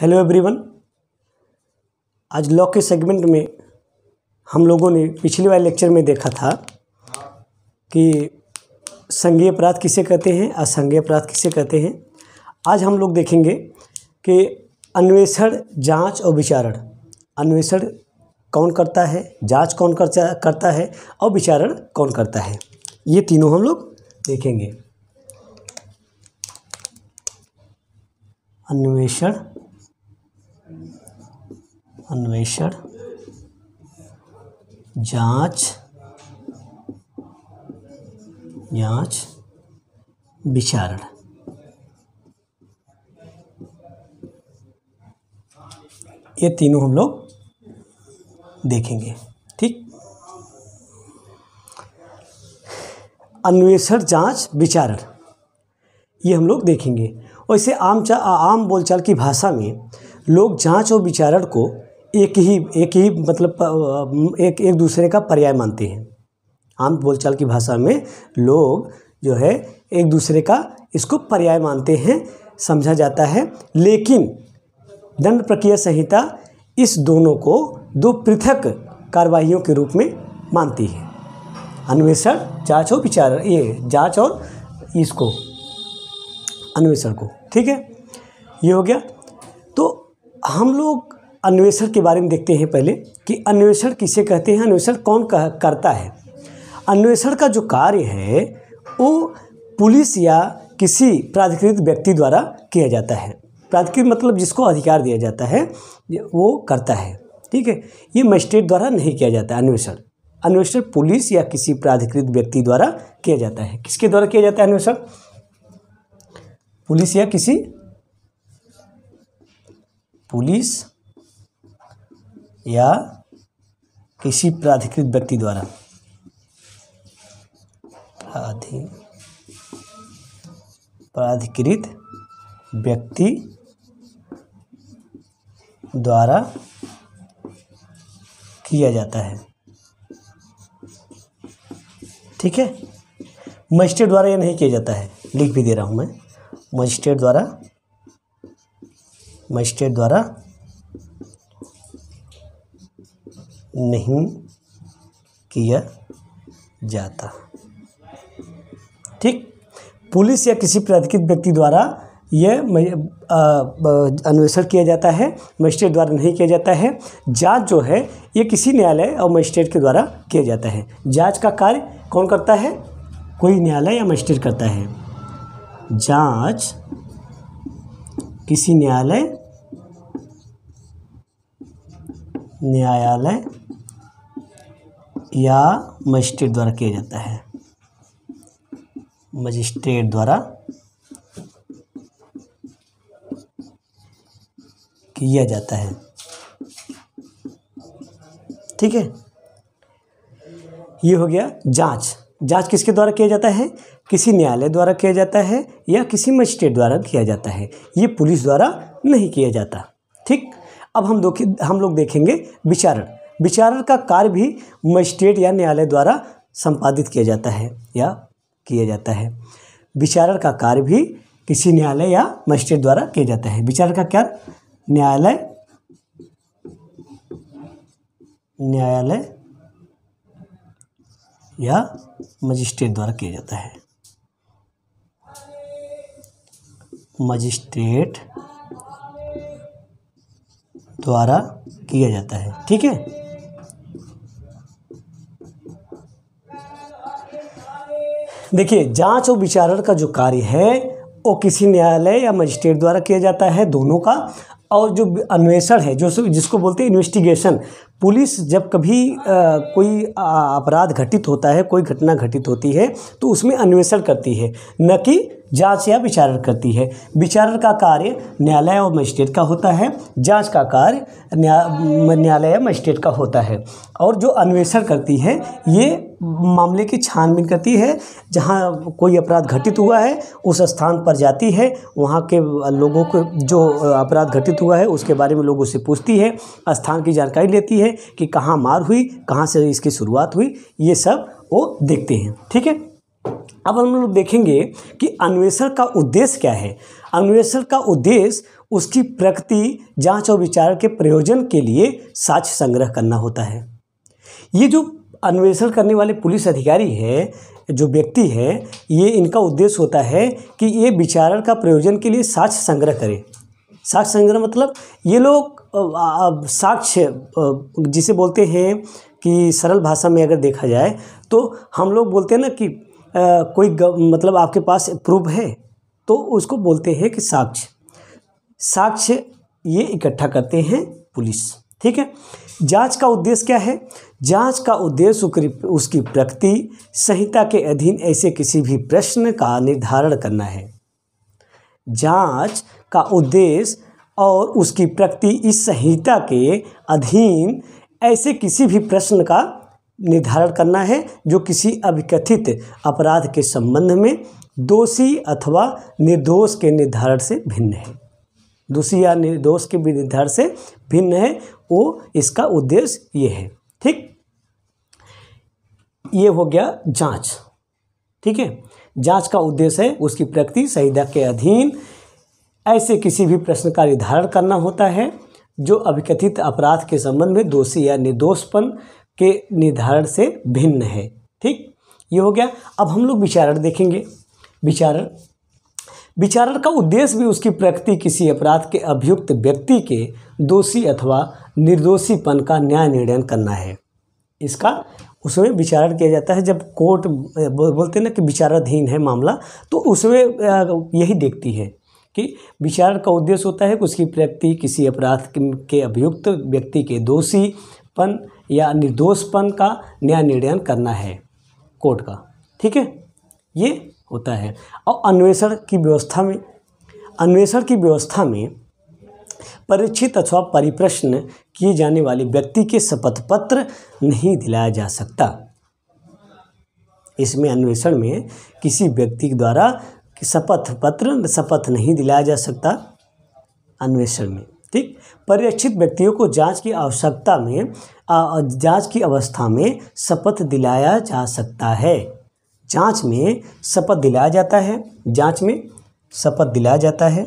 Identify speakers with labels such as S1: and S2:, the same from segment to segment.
S1: hello everyone आज law के segment में हम लोगों ने पिछले वाले लेक्चर में देखा था कि संज्ञेय अपराध किसे कहते हैं और अपराध किसे कहते हैं आज हम लोग देखेंगे कि अन्वेषण जांच और विचारण अन्वेषण कौन करता है जांच कौन करता है और विचारण कौन करता है ये तीनों हम लोग देखेंगे अन्वेषण अन्वेषण जांच जांच विचारण ये तीनों हम लोग देखेंगे ठीक अन्वेषण जांच विचारण ये हम लोग देखेंगे और इसे आम चा, आम बोलचाल की भाषा में लोग जांच और विचारण को एक ही एक ही मतलब एक एक दूसरे का पर्याय मानते हैं आम बोलचाल की भाषा में लोग जो है एक दूसरे का इसको पर्याय मानते हैं समझा जाता है लेकिन दंड प्रक्रिया संहिता इस दोनों को दो पृथक कार्रवाइयों के रूप में मानती है अन्वेषण जांच और विचार ये जांच और इसको अन्वेषण को ठीक है ये हो गया तो हम लोग अन्वेषण के बारे में देखते हैं पहले कि अन्वेषण किसे कहते हैं अन्वेषण कौन कह करता है अन्वेषण का जो कार्य है वो पुलिस या किसी प्राधिकृत व्यक्ति द्वारा किया जाता है प्राधिकृत मतलब जिसको अधिकार दिया जाता है वो करता है ठीक है ये मजिस्ट्रेट द्वारा नहीं किया जाता अन्वेषण अन्वेषण पुलिस या किसी प्राधिकृत व्यक्ति द्वारा किया जाता है किसके द्वारा किया जाता है अन्वेषण पुलिस या किसी पुलिस या किसी प्राधिकृत व्यक्ति द्वारा प्राधिकृत व्यक्ति द्वारा किया जाता है ठीक है मजिस्ट्रेट द्वारा यह नहीं किया जाता है लिख भी दे रहा हूं मैं मजिस्ट्रेट द्वारा मजिस्ट्रेट द्वारा नहीं किया जाता ठीक पुलिस या किसी प्राधिकृत व्यक्ति द्वारा यह अन्वेषण किया जाता है मजिस्ट्रेट द्वारा नहीं किया जाता है जांच जो है ये किसी न्यायालय और मजिस्ट्रेट के द्वारा किया जाता है जांच का कार्य कौन करता है कोई न्यायालय या मजिस्ट्रेट करता है जांच किसी न्यायालय न्यायालय या मजिस्ट्रेट द्वारा किया जाता है मजिस्ट्रेट द्वारा किया जाता है ठीक है ये हो गया जांच जांच किसके द्वारा किया जाता है किसी न्यायालय द्वारा किया जाता है या किसी मजिस्ट्रेट द्वारा किया जाता है ये पुलिस द्वारा नहीं किया जाता ठीक अब हम दो हम लोग देखेंगे विचारण विचारण का कार्य भी मजिस्ट्रेट या न्यायालय द्वारा संपादित किया जाता है या किया जाता है विचारण का कार्य भी किसी न्यायालय या मजिस्ट्रेट द्वारा किया जाता है विचारण का क्या न्यायालय न्यायालय या मजिस्ट्रेट द्वारा किया जाता है मजिस्ट्रेट द्वारा किया जाता है ठीक है देखिए जांच और विचारण का जो कार्य है वो किसी न्यायालय या मजिस्ट्रेट द्वारा किया जाता है दोनों का और जो अन्वेषण है जो जिसको बोलते हैं इन्वेस्टिगेशन पुलिस जब कभी आ, कोई अपराध घटित होता है कोई घटना घटित होती है तो उसमें अन्वेषण करती है न कि जांच या विचारण करती है विचारण का कार्य न्यायालय और मजिस्ट्रेट का होता है जांच का कार्य न्यायालय या मजिस्ट्रेट का होता है और जो अन्वेषण करती है ये मामले की छानबीन करती है जहाँ कोई अपराध घटित हुआ है उस स्थान पर जाती है वहाँ के लोगों को जो अपराध घटित हुआ है उसके बारे में लोगों से पूछती है स्थान की जानकारी लेती है कि कहाँ मार हुई कहाँ से इसकी शुरुआत हुई ये सब वो देखते हैं ठीक है अब हम लोग देखेंगे कि अन्वेषण का उद्देश्य क्या है अन्वेषण का उद्देश्य उसकी प्रकृति जांच और विचार के प्रयोजन के लिए साक्ष्य संग्रह करना होता है ये जो अन्वेषण करने वाले पुलिस अधिकारी है जो व्यक्ति है ये इनका उद्देश्य होता है कि ये विचारण का प्रयोजन के लिए साक्ष्य संग्रह करें साक्ष्य संग्रह मतलब ये लोग साक्ष्य जिसे बोलते हैं कि सरल भाषा में अगर देखा जाए तो हम लोग बोलते हैं ना कि कोई मतलब आपके पास प्रूफ है तो उसको बोलते हैं कि साक्ष्य साक्ष्य ये इकट्ठा करते हैं पुलिस ठीक है जांच का उद्देश्य क्या है जांच का उद्देश्य उसकी प्रकृति संहिता के अधीन ऐसे किसी भी प्रश्न का निर्धारण करना है जांच का उद्देश्य और उसकी प्रकृति इस संहिता के अधीन ऐसे किसी भी प्रश्न का निर्धारण करना है जो किसी अभिकथित अपराध के संबंध में दोषी अथवा निर्दोष के निर्धारण से भिन्न है दोषी या निर्दोष के निर्धारण से भिन्न है वो इसका उद्देश्य ये है ठीक ये हो गया जांच ठीक है जांच का उद्देश्य है उसकी प्रकृति संहिता के अधीन ऐसे किसी भी प्रश्न का निर्धारण करना होता है जो अभिकथित अपराध के संबंध में दोषी या निर्दोषपन के निर्धारण से भिन्न है ठीक ये हो गया अब हम लोग विचारण देखेंगे विचारण विचारण का उद्देश्य भी उसकी प्रकृति किसी अपराध के अभियुक्त व्यक्ति के दोषी अथवा निर्दोषीपन का न्याय निर्णय करना है इसका उसमें विचारण किया जाता है जब कोर्ट बोलते ना कि विचाराधीन है मामला तो उसमें यही देखती है कि विचारण का उद्देश्य होता है कि उसकी प्रकृति किसी अपराध के अभियुक्त व्यक्ति के दोषीपन या निर्दोषपन का न्याय निर्णयन करना है कोर्ट का ठीक है ये होता है और अन्वेषण की व्यवस्था में अन्वेषण की व्यवस्था में परीक्षित अथवा परिप्रश्न किए जाने वाले व्यक्ति के शपथ पत्र नहीं दिलाया जा सकता इसमें अन्वेषण में किसी व्यक्ति द्वारा शपथ पत्र शपथ नहीं दिलाया जा सकता अन्वेषण में ठीक परीक्षित व्यक्तियों को जांच की आवश्यकता में जांच की अवस्था में शपथ दिलाया जा सकता है जांच में शपथ दिलाया जाता है जांच में शपथ दिलाया जाता है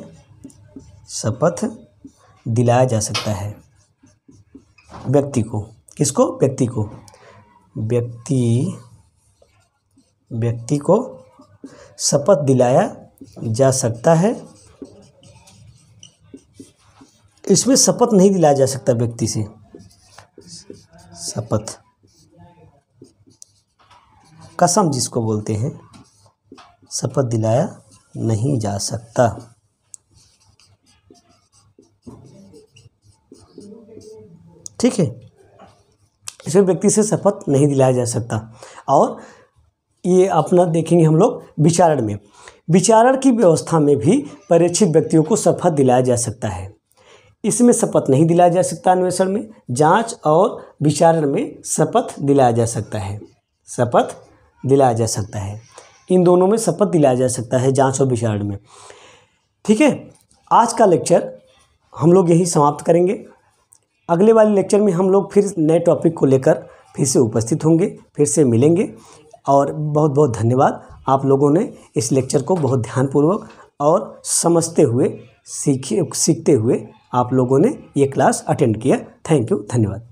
S1: शपथ दिलाया जा सकता है व्यक्ति को किसको व्यक्ति को व्यक्ति व्यक्ति को शपथ दिलाया जा सकता है इसमें शपथ नहीं दिलाया जा सकता व्यक्ति से शपथ कसम जिसको बोलते हैं शपथ दिलाया नहीं जा सकता ठीक है इस व्यक्ति से शपथ नहीं दिलाया जा सकता और ये अपना देखेंगे हम लोग विचारण में विचारण की व्यवस्था में भी परीक्षित व्यक्तियों को शपथ दिलाया जा सकता है इसमें शपथ नहीं दिलाया जा सकता अन्वेषण में जांच और विचारण में शपथ दिलाया जा सकता है शपथ दिलाया जा सकता है इन दोनों में शपथ दिलाया जा सकता है जांच और विचारण में ठीक है आज का लेक्चर हम लोग यही समाप्त करेंगे अगले वाले लेक्चर में हम लोग फिर नए टॉपिक को लेकर फिर से उपस्थित होंगे फिर से मिलेंगे और बहुत बहुत धन्यवाद आप लोगों ने इस लेक्चर को बहुत ध्यानपूर्वक और समझते हुए सीखे सीखते हुए आप लोगों ने ये क्लास अटेंड किया थैंक यू धन्यवाद